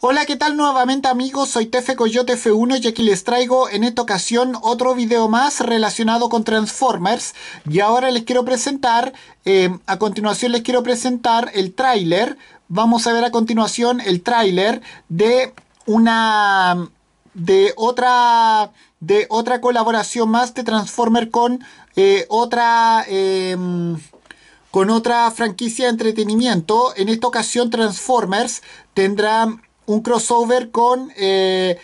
Hola, ¿qué tal nuevamente amigos? Soy Tefe Coyote F1 y aquí les traigo en esta ocasión otro video más relacionado con Transformers. Y ahora les quiero presentar, em, a continuación les quiero presentar el tráiler. Vamos a ver a continuación el tráiler de una... de otra... de otra colaboración más de Transformer con eh, otra... Em, con otra franquicia de entretenimiento, en esta ocasión Transformers tendrá un crossover con, eh,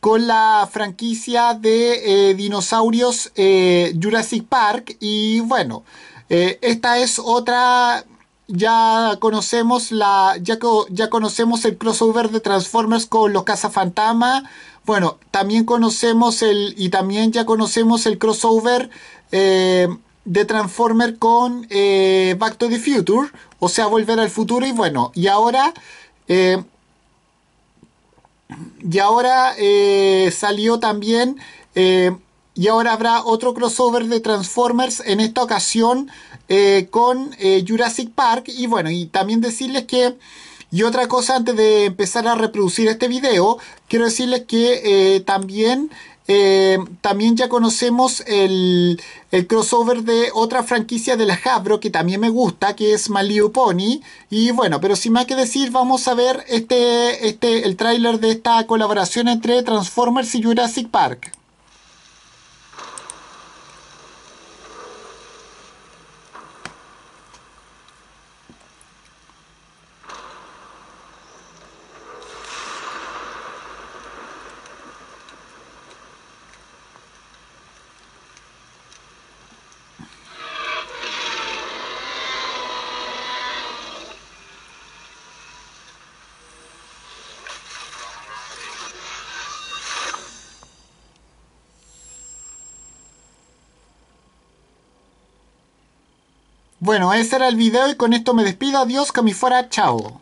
con la franquicia de eh, dinosaurios eh, Jurassic Park. Y bueno, esta es otra... Ya conocemos la. Ya, ya conocemos el crossover de Transformers con los cazafantamas. Bueno, también conocemos el. Y también ya conocemos el crossover de Transformer con Back to the Future, o sea, Volver al Futuro y bueno, y ahora y ahora eh, salió también, eh, y ahora habrá otro crossover de Transformers, en esta ocasión eh, con Jurassic Park. Y bueno, y también decirles que... Y otra cosa antes de empezar a reproducir este video, quiero decirles que también eh, también ya conocemos el, crossover de otra franquicia de la Hasbro que también me gusta, que es Malio Pony. Y bueno, pero sin más que decir, vamos a ver este, este el tráiler de esta colaboración entre Transformers y Jurassic Park. Bueno, ese era el video y con esto me despido. Adiós, que mi fuera. Chao.